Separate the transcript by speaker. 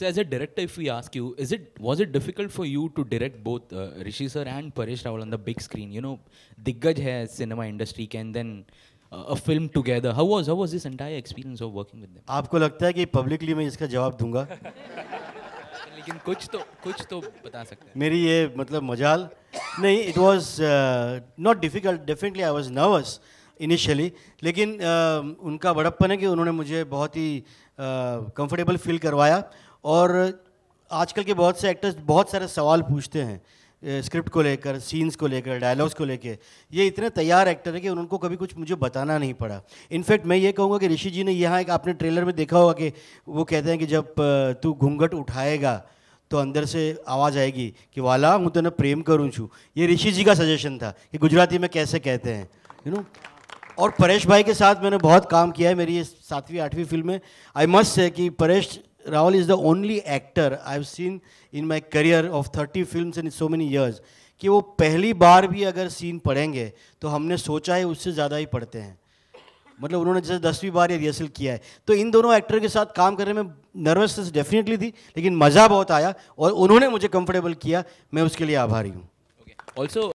Speaker 1: So as a director, if we ask you, is it was it difficult for you to direct both uh, Rishi sir and Paresh Rawal on the big screen? You know, Diggaj hai cinema industry can then uh, a film
Speaker 2: together. How was how was this entire experience of working with them? आपको लगता है कि publicly मैं इसका जवाब दूंगा?
Speaker 3: लेकिन कुछ तो कुछ तो बता सकते
Speaker 2: हैं। मेरी ये मतलब मजाल नहीं it was uh, not difficult definitely I was nervous initially लेकिन uh, उनका बड़प्पन है कि उन्होंने मुझे बहुत ही कंफर्टेबल फील करवाया और आजकल के बहुत से एक्टर्स बहुत सारे सवाल पूछते हैं स्क्रिप्ट को लेकर सीन्स को लेकर डायलॉग्स को लेकर ये इतने तैयार एक्टर है कि उनको कभी कुछ मुझे बताना नहीं पड़ा इनफैक्ट मैं ये कहूँगा कि ऋषि जी ने यहाँ एक आपने ट्रेलर में देखा होगा कि वो कहते हैं कि जब तू घूंघट उठाएगा तो अंदर से आवाज़ आएगी कि वाला हूँ तो प्रेम करूँ छू ये ऋषि जी का सजेशन था कि गुजराती में कैसे कहते हैं यू नो और परेश भाई के साथ मैंने बहुत काम किया है मेरी ये सातवीं आठवीं फिल्म में आई मस्ट है कि Paresh Rahul is the only actor I've seen in my career of 30 films and so many years कि वो पहली बार भी अगर सीन पढ़ेंगे तो हमने सोचा है उससे ज़्यादा ही पढ़ते हैं मतलब उन्होंने जैसे दसवीं बार ये रिहर्सल किया है तो इन दोनों एक्टर के साथ काम करने में नर्वसनेस डेफिनेटली थी लेकिन मज़ा बहुत आया और उन्होंने मुझे कंफर्टेबल किया मैं उसके लिए आभारी हूँ
Speaker 1: ऑल्सो